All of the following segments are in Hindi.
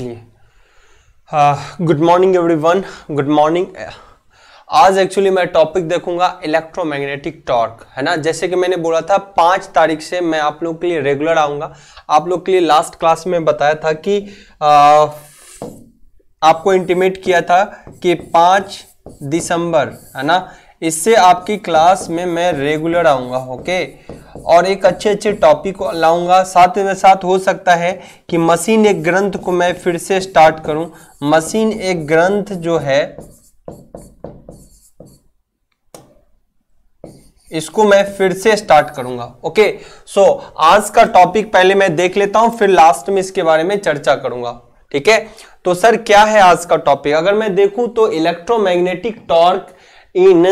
लिए good morning everyone good morning आज एक्चुअली मैं टॉपिक देखूंगा इलेक्ट्रोमैग्नेटिक टॉर्क है ना जैसे कि मैंने बोला था पाँच तारीख से मैं आप लोग के लिए रेगुलर आऊँगा आप लोग के लिए लास्ट क्लास में बताया था कि आ, आपको इंटीमेट किया था कि पाँच दिसंबर है ना इससे आपकी क्लास में मैं रेगुलर आऊँगा ओके और एक अच्छे अच्छे टॉपिक को लाऊंगा साथ में साथ हो सकता है कि मशीन एक ग्रंथ को मैं फिर से स्टार्ट करूं मशीन एक ग्रंथ जो है इसको मैं फिर से स्टार्ट करूंगा ओके सो so, आज का टॉपिक पहले मैं देख लेता हूं फिर लास्ट में इसके बारे में चर्चा करूंगा ठीक है तो सर क्या है आज का टॉपिक अगर मैं देखूं तो electromagnetic torque in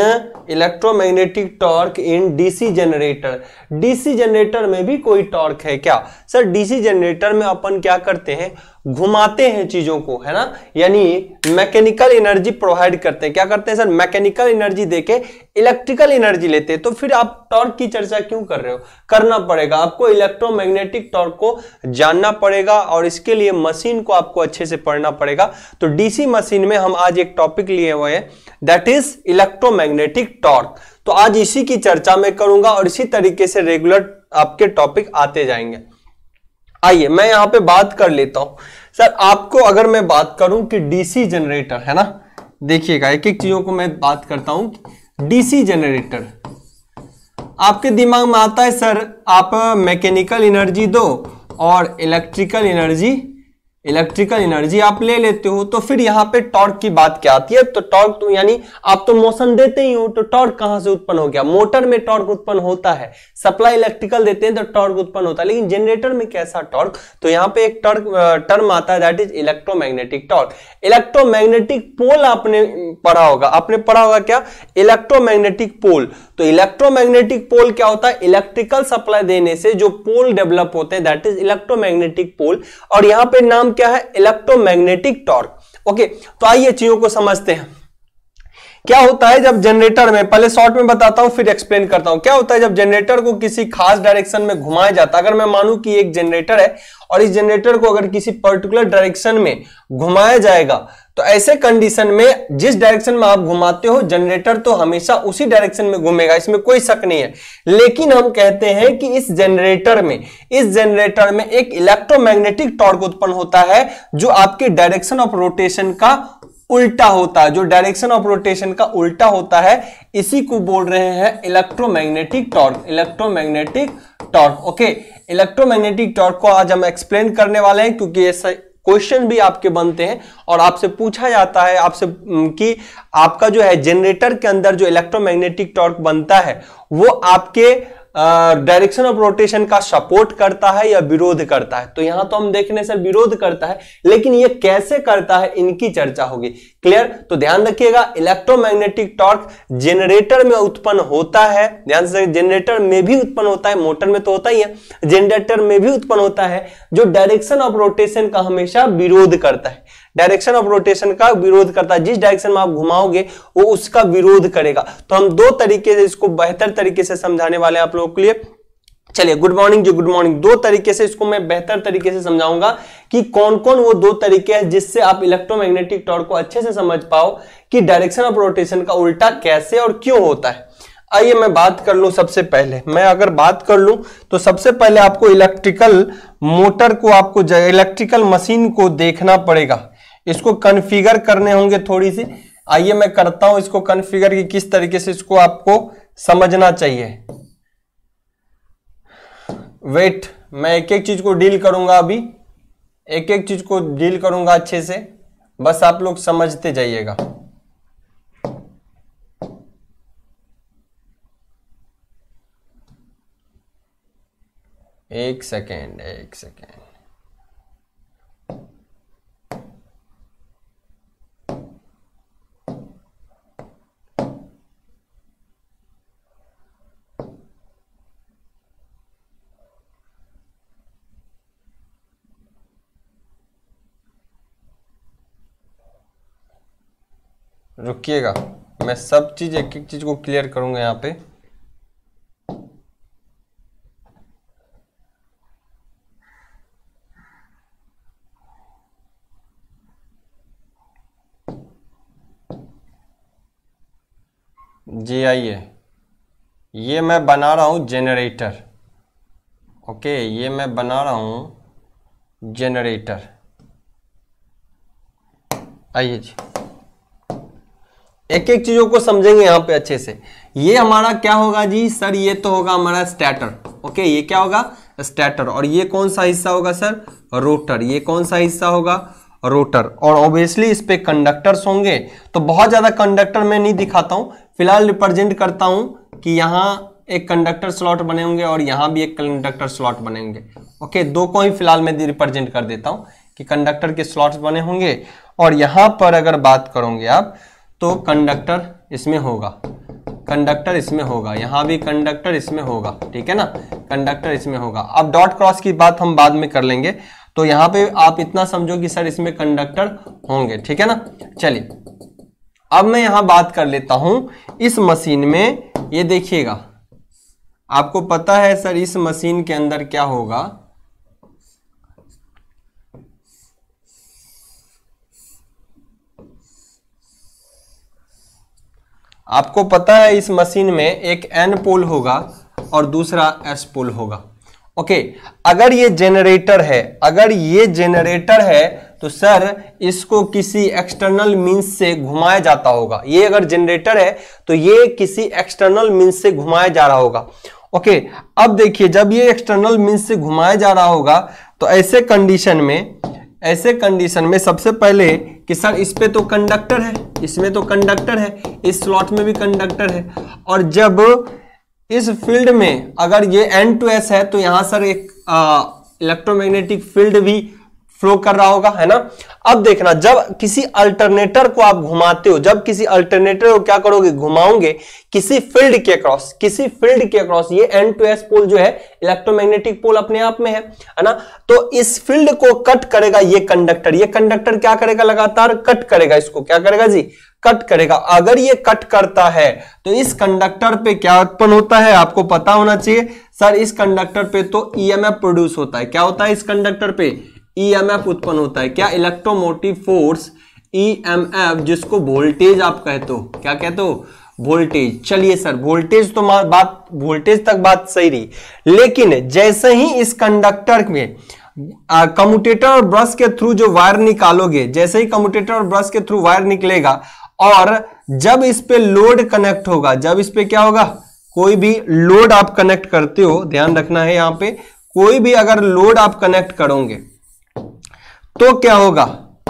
electromagnetic torque in DC generator DC generator में भी कोई टॉर्क है क्या सर डीसी जनरेटर में अपन क्या करते हैं घुमाते हैं चीजों को है ना यानी मैकेनिकल एनर्जी प्रोवाइड करते हैं क्या करते हैं सर मैकेनिकल एनर्जी देके इलेक्ट्रिकल एनर्जी लेते हैं तो फिर आप टॉर्क की चर्चा क्यों कर रहे हो करना पड़ेगा आपको इलेक्ट्रोमैग्नेटिक टॉर्क को जानना पड़ेगा और इसके लिए मशीन को आपको अच्छे से पढ़ना पड़ेगा तो डीसी मशीन में हम आज एक टॉपिक लिए हुए हैं दैट इज इलेक्ट्रोमैग्नेटिक टॉर्क तो आज इसी की चर्चा में करूंगा और इसी तरीके से रेगुलर आपके टॉपिक आते जाएंगे आइए मैं यहां पे बात कर लेता हूं सर आपको अगर मैं बात करूं कि डीसी जनरेटर है ना देखिएगा एक एक चीजों को मैं बात करता हूं डीसी जनरेटर आपके दिमाग में आता है सर आप मैकेनिकल एनर्जी दो और इलेक्ट्रिकल एनर्जी इलेक्ट्रिकल एनर्जी आप ले लेते हो तो फिर यहाँ पे टॉर्क की बात क्या आती है तो टॉर्क तो यानी आप तो मोशन देते ही हो तो टॉर्क कहाँ से उत्पन्न हो गया मोटर में टॉर्क उत्पन्न होता है सप्लाई इलेक्ट्रिकल देते हैं तो टॉर्क उत्पन्न होता है लेकिन जनरेटर में कैसा टॉर्क तो यहाँ पे एक टर्क टर्म आता है that is electromagnetic torque electromagnetic pole आपने पढ़ा होगा आपने पढ़ा होगा क्या इलेक्ट्रोमैग्नेटिक पोल तो इलेक्ट्रोमैग्नेटिक पोल क्या होता है इलेक्ट्रिकल सप्लाई देने से जो पोल डेवलप होते हैं दैट इज इलेक्ट्रोमैग्नेटिक पोल और यहां पे नाम क्या है इलेक्ट्रोमैग्नेटिक टॉर्क ओके तो आइए चीजों को समझते हैं क्या होता है जब जनरेटर में पहले शॉर्ट में बताता हूं फिर एक्सप्लेन करता हूं क्या होता है जब जनरेटर को किसी खास डायरेक्शन में घुमाया जाता है अगर मैं मानूं कि एक जनरेटर है और इस जनरेटर को अगर किसी पर्टिकुलर डायरेक्शन में घुमाया जाएगा तो ऐसे कंडीशन में जिस डायरेक्शन में आप घुमाते हो जनरेटर तो हमेशा उसी डायरेक्शन में घूमेगा इसमें कोई शक नहीं है लेकिन हम कहते हैं कि इस जनरेटर में इस जनरेटर में एक इलेक्ट्रोमैग्नेटिक टॉर्क उत्पन्न होता है जो आपके डायरेक्शन ऑफ रोटेशन का उल्टा होता है जो डायरेक्शन ऑफ रोटेशन का उल्टा होता है इसी को बोल रहे हैं electromagnetic torque electromagnetic torque okay electromagnetic torque को आज हम एक्सप्लेन करने वाले हैं क्योंकि ये क्वेश्चन भी आपके बनते हैं और आपसे पूछा जाता है आपसे कि आपका जो है जनरेटर के अंदर जो इलेक्ट्रोमैग्नेटिक टॉर्क बनता है वो आपके डायरेक्शन ऑफ रोटेशन का सपोर्ट करता है या विरोध करता है तो यहां तो हम देखने से विरोध करता है लेकिन ये कैसे करता है इनकी चर्चा होगी क्लियर तो ध्यान रखिएगा इलेक्ट्रोमैग्नेटिक टॉर्क जनरेटर में उत्पन्न होता है ध्यान से जनरेटर में भी उत्पन्न होता है मोटर में तो होता ही है जनरेटर में भी उत्पन्न होता है जो डायरेक्शन ऑफ रोटेशन का हमेशा विरोध करता है डायरेक्शन ऑफ रोटेशन का विरोध करता है जिस डायरेक्शन में आप घुमाओगे वो उसका विरोध करेगा तो हम दो तरीके से इसको बेहतर तरीके से समझाने वाले हैं आप लोगों के लिए चलिए गुड मॉर्निंग जी गुड मॉर्निंग दो तरीके से इसको मैं बेहतर तरीके से समझाऊंगा कि कौन कौन वो दो तरीके हैं जिससे आप इलेक्ट्रोमैग्नेटिक टॉर्क को अच्छे से समझ पाओ कि डायरेक्शन ऑफ रोटेशन का उल्टा कैसे और क्यों होता है आइए मैं बात कर लूं सबसे पहले मैं अगर बात कर लूं तो सबसे पहले आपको इलेक्ट्रिकल मोटर को आपको इलेक्ट्रिकल मशीन को देखना पड़ेगा इसको कन्फिगर करने होंगे थोड़ी सी आइए मैं करता हूं इसको कन्फिगर की किस तरीके से इसको आपको समझना चाहिए वेट मैं एक एक चीज को डील करूंगा अभी एक एक चीज को डील करूंगा अच्छे से बस आप लोग समझते जाइएगा एक सेकेंड एक सेकेंड रुकिएगा मैं सब चीज़ एक एक चीज़ को क्लियर करूँगा यहाँ पे जी आइए ये मैं बना रहा हूँ जनरेटर ओके ये मैं बना रहा हूँ जनरेटर आइए जी एक एक चीजों को समझेंगे यहाँ पे अच्छे से ये हमारा क्या होगा जी सर ये तो होगा हमारा स्टैटर ओके ये क्या होगा स्टैटर और ये कौन सा हिस्सा होगा सर रोटर ये कौन सा हिस्सा होगा रोटर और ऑब्वियसली इस पे कंडक्टर्स होंगे तो बहुत ज्यादा कंडक्टर मैं नहीं दिखाता हूँ फिलहाल रिप्रेजेंट करता हूँ कि यहाँ एक कंडक्टर स्लॉट बने होंगे और यहाँ भी एक कंडक्टर स्लॉट बनेंगे ओके दो को ही फिलहाल मैं रिप्रेजेंट कर देता हूँ कि कंडक्टर के स्लॉट्स बने होंगे और यहाँ पर अगर बात करोगे आप तो कंडक्टर इसमें होगा कंडक्टर इसमें होगा यहां भी कंडक्टर इसमें होगा ठीक है ना कंडक्टर इसमें होगा अब डॉट क्रॉस की बात हम बाद में कर लेंगे तो यहां पे आप इतना समझो कि सर इसमें कंडक्टर होंगे ठीक है ना चलिए अब मैं यहां बात कर लेता हूं इस मशीन में ये देखिएगा आपको पता है सर इस मशीन के अंदर क्या होगा आपको पता है इस मशीन में एक एन पोल होगा और दूसरा एस पोल होगा ओके अगर ये जनरेटर है अगर ये जनरेटर है तो सर इसको किसी एक्सटर्नल मीन्स से घुमाया जाता होगा ये अगर जनरेटर है तो ये किसी एक्सटर्नल मीन्स से घुमाया जा रहा होगा ओके अब देखिए जब ये एक्सटर्नल मीन्स से घुमाया जा रहा होगा तो ऐसे कंडीशन में ऐसे कंडीशन में सबसे पहले कि सर इस पर तो कंडक्टर है इसमें तो कंडक्टर है इस स्लॉट में भी कंडक्टर है और जब इस फील्ड में अगर ये एन टू एस है तो यहाँ सर एक इलेक्ट्रोमैग्नेटिक फील्ड भी फ्लो कर रहा होगा है ना अब देखना जब किसी अल्टरनेटर को आप घुमाते हो जब किसी अल्टरनेटर को क्या करोगे घुमाओगे किसी फील्ड के अक्रॉस किसी फील्ड के अक्रॉस ये एन टू एस पोल जो है इलेक्ट्रोमैग्नेटिक पोल अपने आप में है है ना तो इस फील्ड को कट करेगा ये कंडक्टर ये कंडक्टर क्या करेगा लगातार कट करेगा इसको क्या करेगा जी कट करेगा अगर ये कट करता है तो इस कंडक्टर पे क्या उत्पन्न होता है आपको पता होना चाहिए सर इस कंडक्टर पे तो ईएमएफ प्रोड्यूस होता है क्या होता है इस कंडक्टर पे ईएमएफ e उत्पन्न होता है क्या इलेक्ट्रोमोटिव फोर्स ईएमएफ जिसको वोल्टेज आप कहते हो क्या कहते हो वोल्टेज चलिए सर वोल्टेज तो बात वोल्टेज तक बात सही रही लेकिन जैसे ही इस कंडक्टर में कम्यूटेटर और ब्रश के थ्रू जो वायर निकालोगे जैसे ही कम्यूटेटर और ब्रश के थ्रू वायर निकलेगा और जब इस पे लोड कनेक्ट होगा जब इस पे क्या होगा कोई भी लोड आप कनेक्ट करते हो ध्यान रखना है यहां पे कोई भी अगर लोड आप कनेक्ट करोगे तो क्या होगा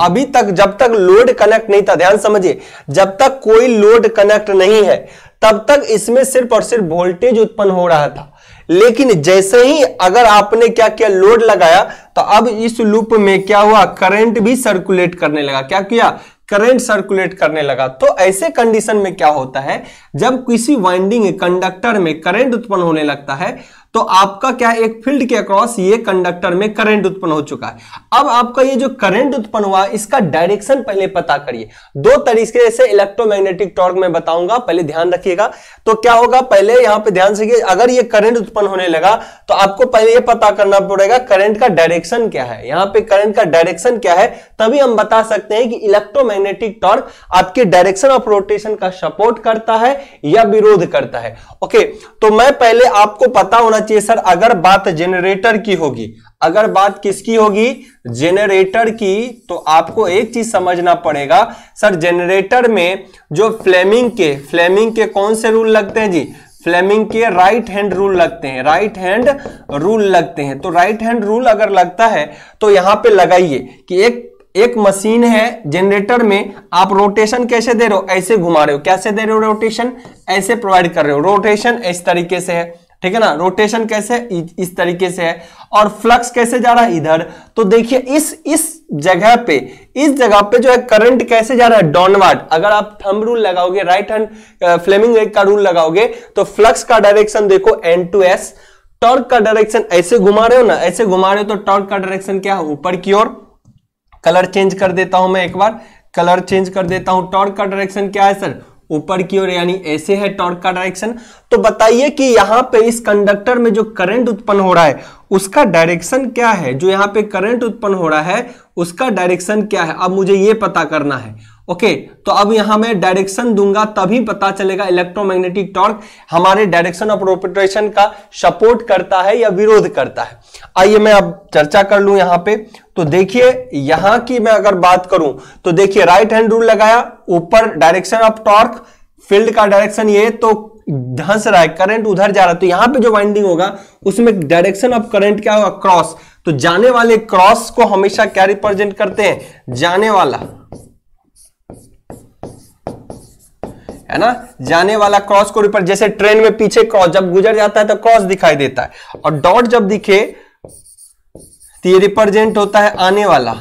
अभी तक जब तक लोड कनेक्ट नहीं था ध्यान समझिए जब तक कोई लोड कनेक्ट नहीं है तब तक इसमें सिर्फ और सिर्फ वोल्टेज उत्पन्न हो रहा था लेकिन जैसे ही अगर आपने क्या किया लोड लगाया तो अब इस लूप में क्या हुआ करंट भी सर्कुलेट करने लगा क्या किया करंट सर्कुलेट करने लगा तो ऐसे कंडीशन में क्या होता है जब किसी वाइंडिंग कंडक्टर में करंट उत्पन्न होने लगता है तो आपका क्या एक फील्ड के अक्रॉस ये कंडक्टर में करंट उत्पन्न हो चुका है अब आपका ये जो करंट उत्पन्न हुआ इसका डायरेक्शन पहले पता करिए दो तरीके से इलेक्ट्रोमैग्नेटिक टॉर्क में बताऊंगा पहले ध्यान रखिएगा तो क्या होगा पहले यहां पे ध्यान से अगर ये करंट उत्पन्न होने लगा तो आपको पहले ये पता करना पड़ेगा करंट का डायरेक्शन क्या है यहां पर करंट का डायरेक्शन क्या है तभी हम बता सकते हैं कि इलेक्ट्रोमैग्नेटिक टॉर्क आपके डायरेक्शन ऑफ रोटेशन का सपोर्ट करता है या विरोध करता है ओके तो मैं पहले आपको पता होना चाहिए सर अगर बात जनरेटर की होगी अगर बात किसकी होगी जनरेटर की तो आपको एक चीज समझना पड़ेगा सर जनरेटर में जो फ्लेमिंग के फ्लेमिंग के कौन से रूल लगते हैं जी फ्लेमिंग के राइट हैंड रूल लगते हैं राइट हैंड रूल लगते हैं तो राइट हैंड रूल अगर लगता है तो यहां पे लगाइए कि एक एक मशीन है जनरेटर में आप रोटेशन कैसे दे रहे हो ऐसे घुमा रहे हो कैसे दे रहे हो रोटेशन ऐसे प्रोवाइड कर रहे हो रोटेशन इस तरीके से है ठीक है ना रोटेशन कैसे इस तरीके से है और फ्लक्स कैसे जा रहा है इधर तो देखिए इस इस जगह पे इस जगह पे जो है करंट कैसे जा रहा है डॉनवर्ड अगर आप थंब रूल लगाओगे राइट हैंड फ्लेमिंग रेग का रूल लगाओगे तो फ्लक्स का डायरेक्शन देखो एन टू एस टॉर्क का डायरेक्शन ऐसे घुमा रहे हो ना ऐसे घुमा रहे हो तो टॉर्क का डायरेक्शन क्या है ऊपर की ओर कलर चेंज कर देता हूं मैं एक बार कलर चेंज कर देता हूं टॉर्क का डायरेक्शन क्या है सर ऊपर की ओर यानी ऐसे है टॉर्क का डायरेक्शन तो बताइए कि यहाँ पे इस कंडक्टर में जो करंट उत्पन्न हो रहा है उसका डायरेक्शन क्या है जो यहाँ पे करंट उत्पन्न हो रहा है उसका डायरेक्शन क्या है अब मुझे ये पता करना है ओके तो अब यहां मैं डायरेक्शन दूंगा तभी पता चलेगा इलेक्ट्रोमैग्नेटिक टॉर्क हमारे डायरेक्शन ऑफ रोटेशन का सपोर्ट करता है या विरोध करता है आइए मैं अब चर्चा कर लूं यहां पे तो देखिए यहां की मैं अगर बात करूं तो देखिए राइट हैंड रूल लगाया ऊपर डायरेक्शन ऑफ टॉर्क फील्ड का डायरेक्शन ये तो धंस रहा है करंट उधर जा रहा है तो यहां पे जो वाइंडिंग होगा उसमें डायरेक्शन ऑफ करंट क्या होगा क्रॉस तो जाने वाले क्रॉस को हमेशा क्या रिप्रेजेंट करते हैं जाने वाला है ना जाने वाला क्रॉस को रिपर जैसे ट्रेन में पीछे क्रॉस जब गुजर जाता है तो क्रॉस दिखाई देता है और डॉट जब दिखे तो ये रिप्रेजेंट होता है आने वाला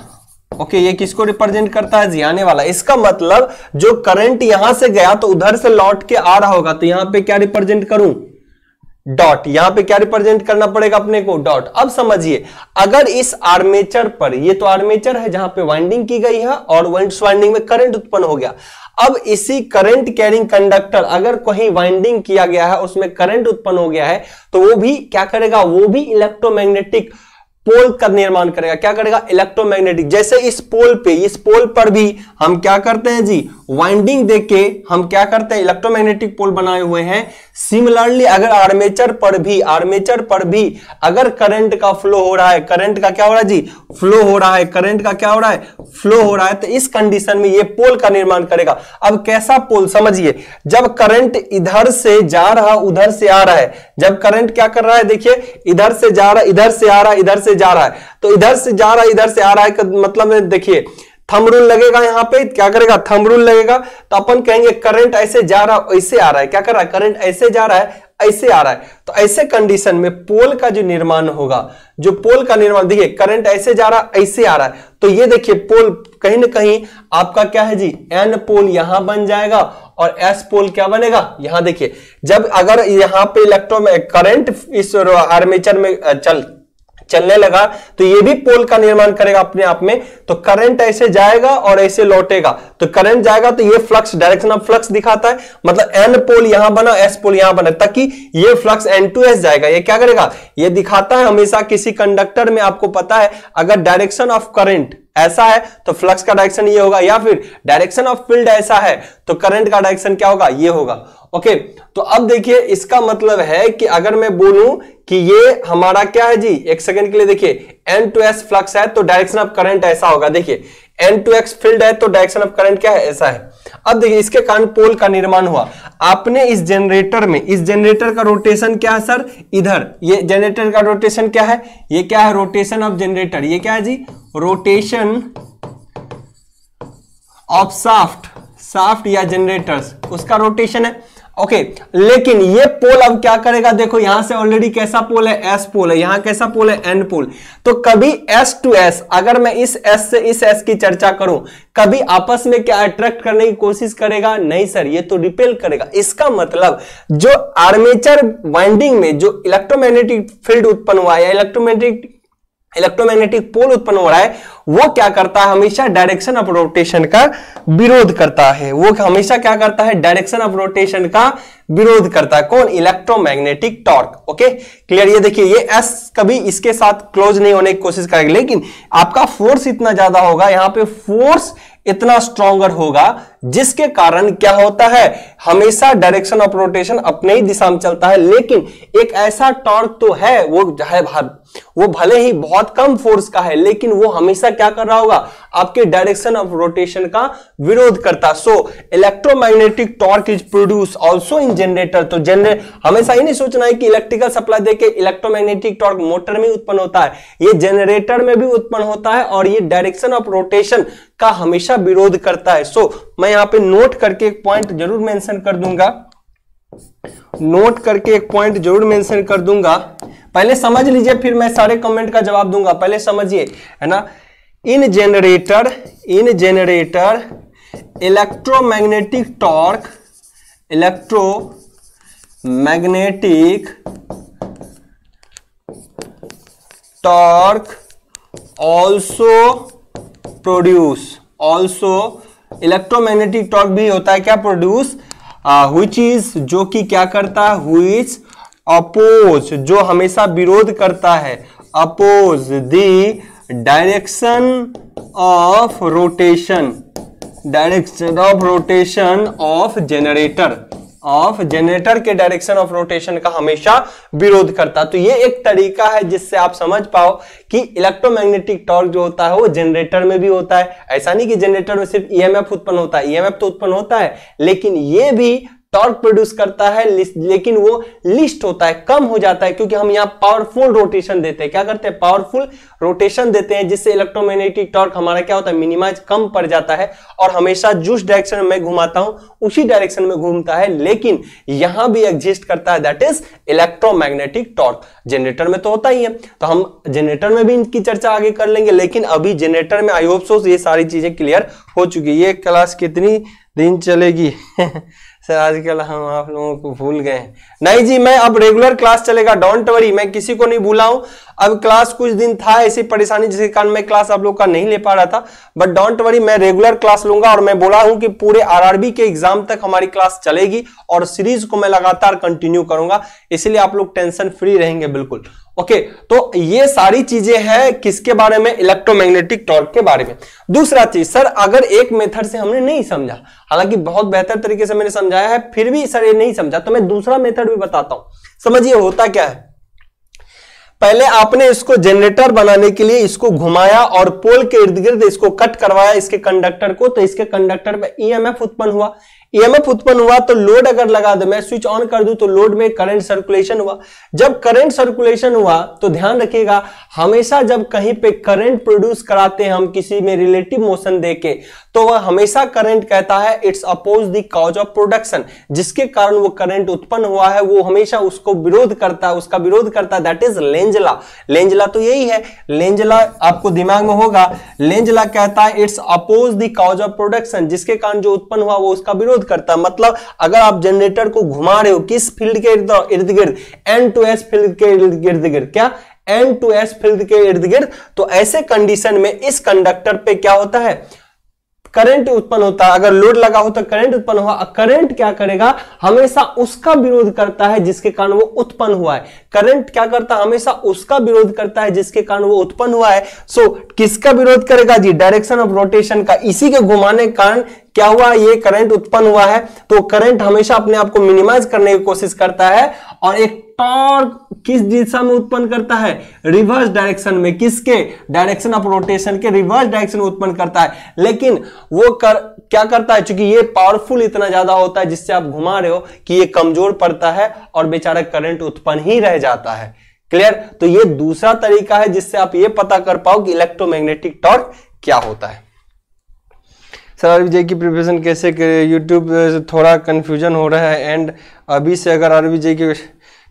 ओके okay, ये किसको रिप्रेजेंट करता है जी आने वाला इसका मतलब जो करंट यहां से गया तो उधर से लौट के आ रहा होगा तो यहां पे क्या रिप्रेजेंट करूं डॉट यहां पे क्या रिप्रेजेंट करना पड़ेगा अपने को डॉट अब समझिए अगर इस आर्मेचर पर ये तो आर्मेचर है जहां पे वाइंडिंग की गई है और वाइंडिंग में करंट उत्पन्न हो गया अब इसी करंट कैरिंग कंडक्टर अगर कहीं वाइंडिंग किया गया है उसमें करंट उत्पन्न हो गया है तो वो भी क्या करेगा वो भी इलेक्ट्रोमैग्नेटिक पोल का निर्माण करेगा क्या करेगा इलेक्ट्रोमैग्नेटिक जैसे इस पोल पे इस पोल पर भी हम क्या करते हैं जी वाइंडिंग दे के हम क्या करते हैं इलेक्ट्रोमैग्नेटिक पोल बनाए हुए हैं सिमिलरली अगर आर्मेचर पर भी आर्मेचर पर भी अगर करंट का फ्लो हो रहा है करंट का क्या हो रहा है जी फ्लो हो रहा है करंट का क्या हो रहा है फ्लो हो रहा है तो इस कंडीशन में ये पोल का निर्माण करेगा अब कैसा पोल समझिए जब करंट इधर से जा रहा उधर से आ रहा है जब करंट क्या कर रहा है देखिए इधर से जा रहा इधर से आ रहा इधर से जा रहा है तो इधर से जा रहा है इधर से आ रहा है मतलब देखिए थम रूल लगेगा यहाँ पे क्या करेगा थम रूल लगेगा तो अपन कहेंगे करंट ऐसे जा रहा है ऐसे आ रहा है क्या कर रहा है करंट ऐसे जा रहा है ऐसे आ रहा है तो ऐसे कंडीशन में पोल का जो निर्माण होगा जो पोल का निर्माण देखिए करंट ऐसे जा रहा है ऐसे आ रहा है तो ये देखिए पोल कहीं ना कहीं आपका क्या है जी एन पोल यहां बन जाएगा और एस पोल क्या बनेगा यहां देखिए जब अगर यहां पे इलेक्ट्रो में करंट इस आर्मेचर में चल चलने लगा तो ये भी पोल का निर्माण करेगा अपने आप में तो करंट ऐसे जाएगा और ऐसे लौटेगा तो करंट जाएगा तो ये फ्लक्स डायरेक्शन ऑफ फ्लक्स दिखाता है मतलब एन पोल यहां बना एस पोल यहां बना ताकि ये फ्लक्स एन टू एस जाएगा ये क्या करेगा ये दिखाता है हमेशा किसी कंडक्टर में आपको पता है अगर डायरेक्शन ऑफ करंट ऐसा है तो फ्लक्स का डायरेक्शन ये होगा या फिर डायरेक्शन ऑफ फील्ड ऐसा है तो करंट का डायरेक्शन क्या होगा ये होगा ओके तो अब देखिए इसका मतलब है कि अगर मैं बोलूं कि ये हमारा क्या है जी एक सेकंड के लिए देखिए एन टू एस फ्लक्स है तो डायरेक्शन ऑफ करंट ऐसा होगा देखिए एन टू एक्स फील्ड है तो डायरेक्शन ऑफ करंट क्या है ऐसा है अब देखिए इसके कारण पोल का निर्माण हुआ आपने इस जनरेटर में इस जनरेटर का रोटेशन क्या है सर इधर ये जनरेटर का रोटेशन क्या है ये क्या है रोटेशन ऑफ जनरेटर ये क्या है जी रोटेशन ऑफ साफ्ट साफ्ट या जनरेटर्स उसका रोटेशन है ओके लेकिन ये पोल अब क्या करेगा देखो यहां से ऑलरेडी कैसा पोल है एस पोल है यहां कैसा पोल है एन पोल तो कभी एस टू एस अगर मैं इस एस से इस एस की चर्चा करूं कभी आपस में क्या अट्रैक्ट करने की कोशिश करेगा नहीं सर ये तो रिपेल करेगा इसका मतलब जो आर्मेचर वाइंडिंग में जो इलेक्ट्रोमैग्नेटिक फील्ड उत्पन्न हुआ या इलेक्ट्रोमैग्नेटिक इलेक्ट्रोमैग्नेटिक पोल उत्पन्न हो रहा है वो क्या करता है हमेशा डायरेक्शन ऑफ रोटेशन का विरोध करता है वो हमेशा क्या करता है डायरेक्शन ऑफ रोटेशन का विरोध करता है कौन इलेक्ट्रोमैग्नेटिक टॉर्क ओके क्लियर ये देखिए ये एस कभी इसके साथ क्लोज नहीं होने की कोशिश करेगी लेकिन आपका फोर्स इतना ज्यादा होगा यहाँ पे फोर्स इतना स्ट्रॉन्गर होगा जिसके कारण क्या होता है हमेशा डायरेक्शन ऑफ रोटेशन अपने ही दिशा में चलता है लेकिन एक ऐसा टॉर्क तो है वो है वो भले ही बहुत कम फोर्स का है लेकिन वो हमेशा क्या कर रहा होगा आपके डायरेक्शन ऑफ रोटेशन का विरोध करता so electromagnetic torque is produce also in generator तो जनरे हमेशा ही नहीं सोचना है कि इलेक्ट्रिकल सप्लाई देके इलेक्ट्रोमैग्नेटिक टॉर्क मोटर में उत्पन्न होता है ये जनरेटर में भी उत्पन्न होता है और ये डायरेक्शन ऑफ रोटेशन का हमेशा विरोध करता है सो so, मैं यहां पे नोट करके एक पॉइंट जरूर मेंशन कर दूंगा नोट करके एक पॉइंट जरूर मेंशन कर दूंगा पहले समझ लीजिए फिर मैं सारे कमेंट का जवाब दूंगा पहले समझिए है ना in generator in generator electromagnetic torque electromagnetic torque also produce also electromagnetic torque भी होता है क्या प्रोड्यूस हुई इज जो कि क्या करता है हुई अपोज जो हमेशा विरोध करता है oppose the direction of rotation direction of rotation of generator of generator के डायरेक्शन ऑफ रोटेशन का हमेशा विरोध करता तो ये एक तरीका है जिससे आप समझ पाओ कि इलेक्ट्रोमैग्नेटिक टॉर्क जो होता है वो जनरेटर में भी होता है ऐसा नहीं कि जनरेटर में सिर्फ ईएमएफ उत्पन्न होता है ईएमएफ तो उत्पन्न होता है लेकिन ये भी टॉर्क प्रोड्यूस करता है लेकिन वो लिस्ट होता है कम हो जाता है क्योंकि हम यहाँ पावरफुल रोटेशन देते हैं क्या करते हैं पावरफुल रोटेशन देते हैं जिससे इलेक्ट्रोमैग्नेटिक टॉर्क हमारा क्या होता है मिनिमाइज कम पड़ जाता है और हमेशा जिस डायरेक्शन में घुमाता हूं उसी डायरेक्शन में घूमता है लेकिन यहां भी एग्जिस्ट करता है that is electromagnetic torque generator में तो होता ही है तो हम जनरेटर में भी इनकी चर्चा आगे कर लेंगे लेकिन अभी जनरेटर में आई होप सो ये सारी चीजें क्लियर हो चुकी है ये क्लास कितनी दिन चलेगी सर आजकल हम आप लोगों को भूल गए हैं नहीं जी मैं अब रेगुलर क्लास चलेगा डोंट वरी मैं किसी को नहीं भूला हूं अब क्लास कुछ दिन था ऐसी परेशानी जिसके कारण मैं क्लास आप लोग का नहीं ले पा रहा था बट डोंट वरी मैं रेगुलर क्लास लूंगा और मैं बोला हूं कि पूरे आरआरबी के एग्जाम तक हमारी क्लास चलेगी और सीरीज को मैं लगातार कंटिन्यू करूंगा इसलिए आप लोग टेंशन फ्री रहेंगे बिल्कुल ओके okay, तो ये सारी चीजें हैं किसके बारे में इलेक्ट्रोमैग्नेटिक टॉर्क के बारे में दूसरा चीज सर अगर एक मेथड से हमने नहीं समझा हालांकि बहुत बेहतर तरीके से मैंने समझाया है फिर भी सर ये नहीं समझा तो मैं दूसरा मेथड भी बताता हूं समझिए होता क्या है पहले आपने इसको जनरेटर बनाने के लिए इसको घुमाया और पोल के इर्द गिर्द इसको कट करवाया इसके कंडक्टर को तो इसके कंडक्टर पे ईएमएफ उत्पन्न हुआ ईएमएफ उत्पन्न हुआ तो लोड अगर लगा दो मैं स्विच ऑन कर दूं तो लोड में करंट सर्कुलेशन हुआ जब करंट सर्कुलेशन हुआ तो ध्यान रखिएगा हमेशा जब कहीं पे करंट प्रोड्यूस कराते हैं हम किसी में रिलेटिव मोशन देके तो वह हमेशा करंट कहता है it's oppose the cause of production जिसके कारण वो करंट उत्पन्न हुआ है वो हमेशा उसको विरोध करता है उसका विरोध करता है दैट इज लेंजला लेंजला तो यही है लेंजला आपको दिमाग में होगा लेंजला कहता है it's oppose the cause of production जिसके कारण जो उत्पन्न हुआ वो उसका विरोध करता है मतलब अगर आप जनरेटर को घुमा रहे हो किस फील्ड के इर्द गिर्द एन टू एस फील्ड के इर्द गिर्द क्या एन टू एस फील्ड के इर्द गिर्द तो ऐसे कंडीशन में इस कंडक्टर पे क्या होता है करंट उत्पन्न होता है अगर लोड लगा हो तो करंट उत्पन्न हुआ करंट क्या करेगा हमेशा उसका विरोध करता है जिसके कारण वो उत्पन्न हुआ है करंट क्या करता है हमेशा उसका विरोध करता है जिसके कारण वो उत्पन्न हुआ है सो so, किसका विरोध करेगा जी डायरेक्शन ऑफ रोटेशन का इसी के घुमाने के कारण क्या हुआ ये करंट उत्पन्न हुआ है तो करंट हमेशा अपने आप को मिनिमाइज करने की कोशिश करता है और एक टॉर्क किस दिशा में उत्पन्न करता है रिवर्स डायरेक्शन में किसके डायरेक्शन ऑफ रोटेशन के रिवर्स डायरेक्शन में उत्पन्न करता है लेकिन वो कर क्या करता है क्योंकि ये पावरफुल इतना ज्यादा होता है जिससे आप घुमा रहे हो कि ये कमजोर पड़ता है और बेचारा करंट उत्पन्न ही रह जाता है क्लियर तो ये दूसरा तरीका है जिससे आप ये पता कर पाओ कि इलेक्ट्रोमैग्नेटिक टॉर्क क्या होता है सर आर की प्रिपरेशन कैसे करें यूट्यूब थोड़ा कंफ्यूजन हो रहा है एंड अभी से अगर आर की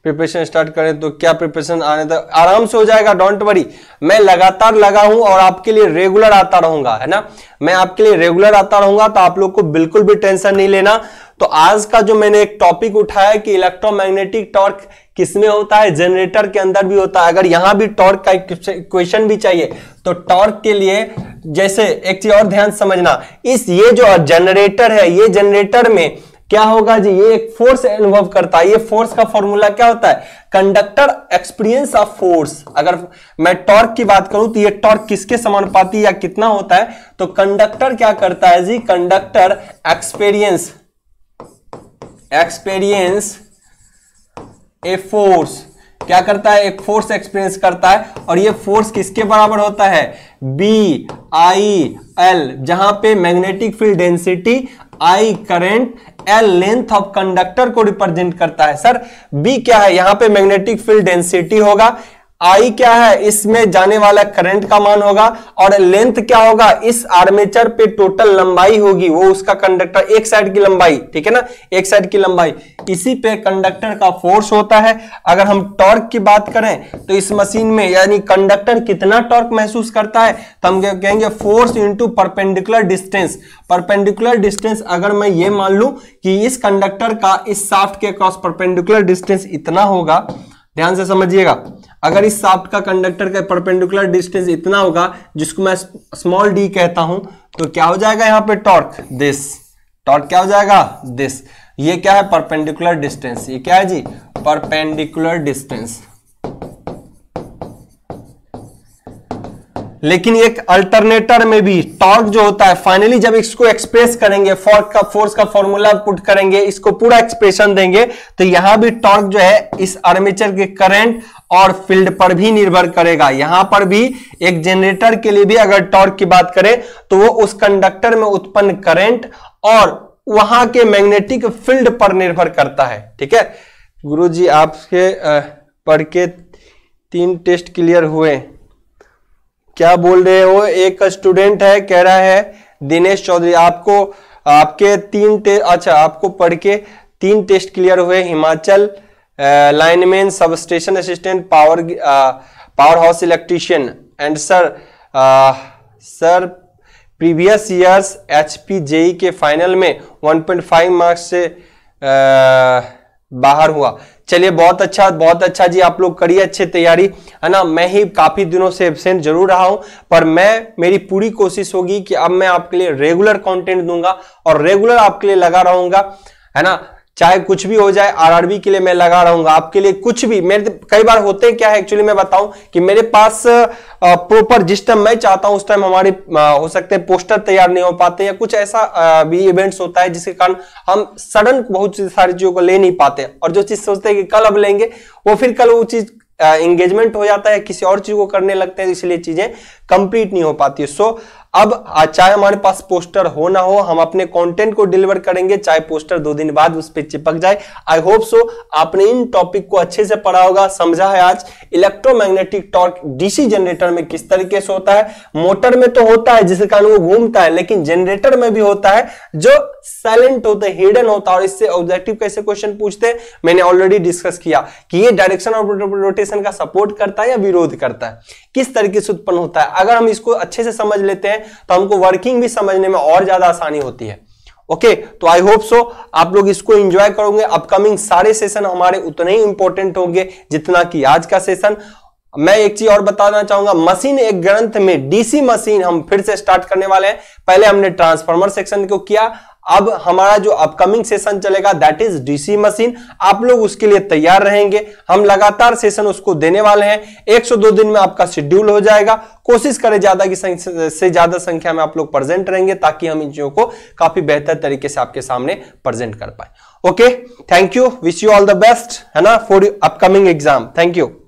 प्रिपरेशन स्टार्ट करें तो क्या प्रिपरेशन आने तक आराम से हो जाएगा डोंट वरी मैं लगातार लगा हूं और आपके लिए रेगुलर आता रहूंगा है ना मैं आपके लिए रेगुलर आता रहूंगा तो आप लोग को बिल्कुल भी टेंशन नहीं लेना तो आज का जो मैंने एक टॉपिक उठाया कि इलेक्ट्रोमैग्नेटिक टॉर्क किसमें होता है जनरेटर के अंदर भी होता है अगर यहां भी टॉर्क का क्वेश्चन भी चाहिए तो टॉर्क के लिए जैसे एक चीज और ध्यान समझना इस ये जो जनरेटर है ये जनरेटर में क्या होगा जी ये एक फोर्स अनुभव करता है ये फोर्स का फॉर्मूला क्या होता है कंडक्टर एक्सपीरियंस ऑफ फोर्स अगर मैं टॉर्क की बात करूं तो ये टॉर्क किसके समानुपाती या कितना होता है तो कंडक्टर क्या करता है जी conductor experience experience a force क्या करता है एक फोर्स एक्सपीरियंस करता है और ये फोर्स किसके बराबर होता है बी आई एल जहां पे magnetic field density I current L length of conductor को रिप्रेजेंट करता है सर बी क्या है यहां पे मैग्नेटिक फील्ड डेंसिटी होगा आई क्या है इसमें जाने वाला करंट का मान होगा और लेंथ क्या होगा इस आर्मेचर पे टोटल लंबाई होगी वो उसका कंडक्टर एक साइड की लंबाई ठीक है ना एक साइड की लंबाई इसी पे कंडक्टर का फोर्स होता है अगर हम टॉर्क की बात करें तो इस मशीन में यानी कंडक्टर कितना टॉर्क महसूस करता है तो हम कहेंगे force into perpendicular distance perpendicular distance अगर मैं ये मान लू कि इस कंडक्टर का इस साफ्ट के क्रॉस परपेंडिकुलर डिस्टेंस इतना होगा ध्यान से समझिएगा अगर इस साफ्ट का कंडक्टर का परपेंडिकुलर डिस्टेंस इतना होगा जिसको मैं स्मॉल डी कहता हूं तो क्या हो जाएगा यहां पे टॉर्क दिस टॉर्क क्या हो जाएगा दिस ये क्या है परपेंडिकुलर डिस्टेंस ये क्या है जी परपेंडिकुलर डिस्टेंस लेकिन एक अल्टरनेटर में भी टॉर्क जो होता है फाइनली जब इसको एक्सप्रेस करेंगे फोर्स का फोर्स का फॉर्मूला पुट करेंगे इसको पूरा एक्सप्रेशन देंगे तो यहां भी टॉर्क जो है इस आर्मेचर के करंट और फील्ड पर भी निर्भर करेगा यहां पर भी एक जनरेटर के लिए भी अगर टॉर्क की बात करें तो वो उस कंडक्टर में उत्पन्न करंट और वहां के मैग्नेटिक फील्ड पर निर्भर करता है ठीक है गुरु जी आपके पढ़ के तीन टेस्ट क्लियर हुए क्या बोल रहे हो एक स्टूडेंट है कह रहा है दिनेश चौधरी आपको आपके तीन अच्छा आपको पढ़ के तीन टेस्ट क्लियर हुए Himachal lineman sub station assistant power power house electrician and sir sir previous years H P JE के फाइनल में 1.5 मार्क्स से आ, uh, बाहर हुआ चलिए बहुत अच्छा बहुत अच्छा जी आप लोग करिए अच्छे तैयारी है ना मैं ही काफ़ी दिनों से एबसेंट जरूर रहा हूं पर मैं मेरी पूरी कोशिश होगी कि अब मैं आपके लिए रेगुलर कंटेंट दूंगा और रेगुलर आपके लिए लगा रहूंगा है ना चाहे कुछ भी हो जाए आरआरबी के लिए मैं लगा रहूंगा आपके लिए कुछ भी मेरे तो कई बार होते हैं क्या है एक्चुअली मैं बताऊं कि मेरे पास प्रॉपर जिस टाइम मैं चाहता हूं उस टाइम हमारे हो सकते हैं पोस्टर तैयार नहीं हो पाते या कुछ ऐसा भी इवेंट्स होता है जिसके कारण हम सडन बहुत सारी चीजों को ले नहीं पाते और जो चीज सोचते हैं कि कल अब लेंगे वो फिर कल वो चीज एंगेजमेंट हो जाता है किसी और चीज को करने लगते हैं तो इसलिए चीजें कंप्लीट नहीं हो पाती सो so, अब चाहे हमारे पास पोस्टर हो ना हो हम अपने कंटेंट को डिलीवर करेंगे चाहे पोस्टर दो दिन बाद उस पर चिपक जाए आई होप सो आपने इन टॉपिक को अच्छे से पढ़ा होगा समझा है आज इलेक्ट्रोमैग्नेटिक टॉर्क डीसी जनरेटर में किस तरीके से होता है मोटर में तो होता है जिसके कारण वो घूमता है लेकिन जनरेटर में भी होता है जो साइलेंट होता है हिडन होता है और इससे ऑब्जेक्टिव कैसे क्वेश्चन पूछते हैं मैंने ऑलरेडी डिस्कस किया कि ये डायरेक्शन ऑफ रोटेशन का सपोर्ट करता है या विरोध करता है किस तरीके से उत्पन्न होता है अगर हम इसको अच्छे से समझ लेते हैं तो हमको वर्किंग भी समझने में और ज्यादा आसानी होती है ओके okay, तो आई होप सो आप लोग इसको एंजॉय करोगे अपकमिंग सारे सेशन हमारे उतने ही इंपॉर्टेंट होंगे जितना कि आज का सेशन मैं एक चीज और बताना चाहूंगा मशीन एक ग्रंथ में डीसी मशीन हम फिर से स्टार्ट करने वाले हैं पहले हमने ट्रांसफार्मर सेक्शन को किया अब हमारा जो अपकमिंग सेशन चलेगा दैट इज डीसी मशीन आप लोग उसके लिए तैयार रहेंगे हम लगातार सेशन उसको देने वाले हैं 102 दिन में आपका शेड्यूल हो जाएगा कोशिश करें ज्यादा की से ज्यादा संख्या में आप लोग प्रेजेंट रहेंगे ताकि हम इन चीजों को काफी बेहतर तरीके से आपके सामने प्रेजेंट कर पाए okay thank you wish you all the best है ना for upcoming exam thank you